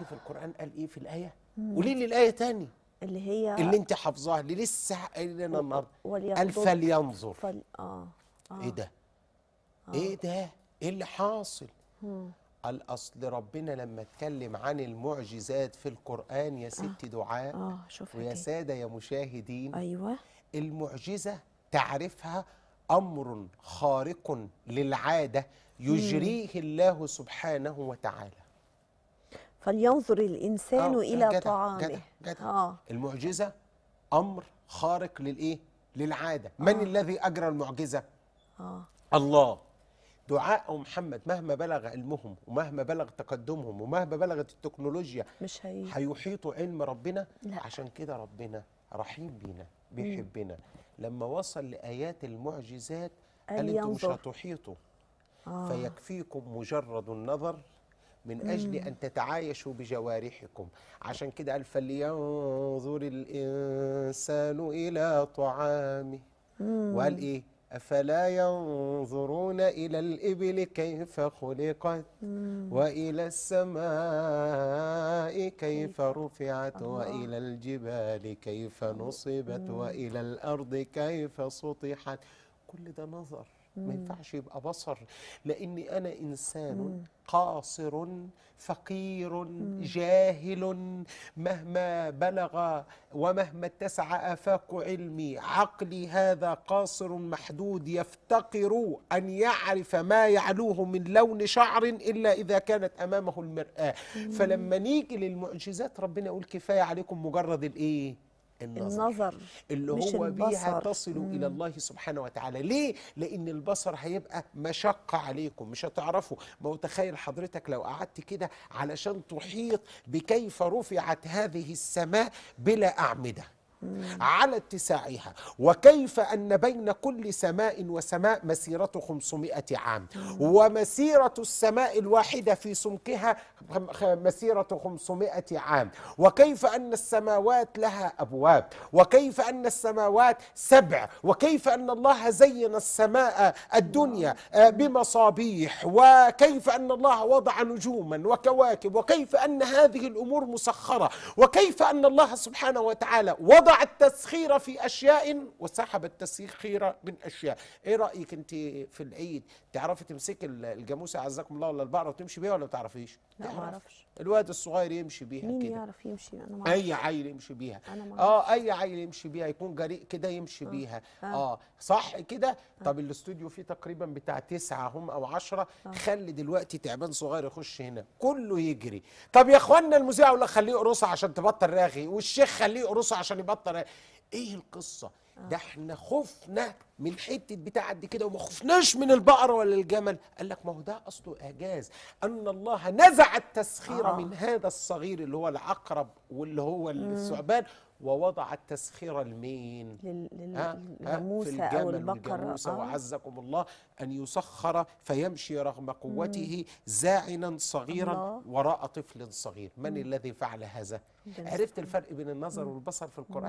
شوف القرآن قال إيه في الآية قولي لي الآية تاني اللي هي اللي أنت حافظاها اللي لسه قايلينها النهارده قال فلينظر فل... آه. آه. إيه ده؟ آه. إيه ده؟ إيه اللي حاصل؟ قال أصل ربنا لما اتكلم عن المعجزات في القرآن يا ستي آه. دعاء آه. شوفي ويا سادة يا مشاهدين أيوه المعجزة تعرفها أمر خارق للعادة يجريه مم. الله سبحانه وتعالى فلينظر الإنسان آه إلى جدع طعامه جدع جدع آه المعجزة أمر خارق للإيه؟ للعادة من آه الذي أجرى المعجزة؟ آه الله دعاء محمد مهما بلغ علمهم ومهما بلغ تقدمهم ومهما بلغت التكنولوجيا مش هي... هيحيطوا علم ربنا لا. عشان كده ربنا رحيم بينا بيحبنا لما وصل لآيات المعجزات قال انتوا مش هتحيطوا آه. فيكفيكم مجرد النظر من أجل أن تتعايشوا بجوارحكم عشان كده قال فلينظر الإنسان إلى طعامه وقال إيه أفلا ينظرون إلى الإبل كيف خلقت وإلى السماء كيف رفعت وإلى الجبال كيف نصبت وإلى الأرض كيف سطحت كل ده نظر ما ينفعش يبقى بصر لاني انا انسان مم. قاصر فقير مم. جاهل مهما بلغ ومهما اتسع افاق علمي عقلي هذا قاصر محدود يفتقر ان يعرف ما يعلوه من لون شعر الا اذا كانت امامه المراه مم. فلما نيجي للمعجزات ربنا يقول كفايه عليكم مجرد الايه النظر, النظر اللي مش هو بيها تصلوا إلى الله سبحانه وتعالى ليه؟ لأن البصر هيبقى مشقة عليكم مش هتعرفوا ما هو تخيل حضرتك لو قعدت كده علشان تحيط بكيف رفعت هذه السماء بلا أعمدة على اتساعها وكيف أن بين كل سماء وسماء مسيرة 500 عام ومسيرة السماء الواحدة في سمكها مسيرة 500 عام وكيف أن السماوات لها أبواب وكيف أن السماوات سبع وكيف أن الله زين السماء الدنيا آه، بمصابيح وكيف أن الله وضع نجوما وكواكب وكيف أن هذه الأمور مسخرة وكيف أن الله سبحانه وتعالى وضع وضع التسخير في أشياء وسحب التسخير من أشياء إيه رأيك أنت في العيد تعرفي تمسكي الجاموسة عزكم الله ولا البقرة وتمشي بيها ولا ما تعرفيش لا ما أعرفش الواد الصغير يمشي بيها مين كده. يعرف يمشي أنا ما أي عيل يمشي بيها أنا ما آه أي عيل يمشي بيها يكون جريء كده يمشي أوه. بيها آه, آه. صح كده آه. طب الاستوديو فيه تقريبا بتاع تسعة هم أو عشرة أوه. خلي دلوقتي تعبان صغير يخش هنا كله يجري طب يا إخوانا المذيع ولا خليه قروصه عشان تبطل راغي والشيخ خليه قروصه عشان يبطل بطل ايه القصه ده احنا خفنا من حته بتاع قد كده وما خفناش من البقره ولا الجمل قال لك ما هو ده اصله اعجاز ان الله نزع التسخير آه. من هذا الصغير اللي هو العقرب واللي هو الثعبان ووضع التسخير لمين للجاموسه او البقره آه. وعزكم الله ان يسخر فيمشي رغم قوته زاعنا صغيرا وراء طفل صغير من مم. الذي فعل هذا عرفت الفرق بين النظر والبصر في القران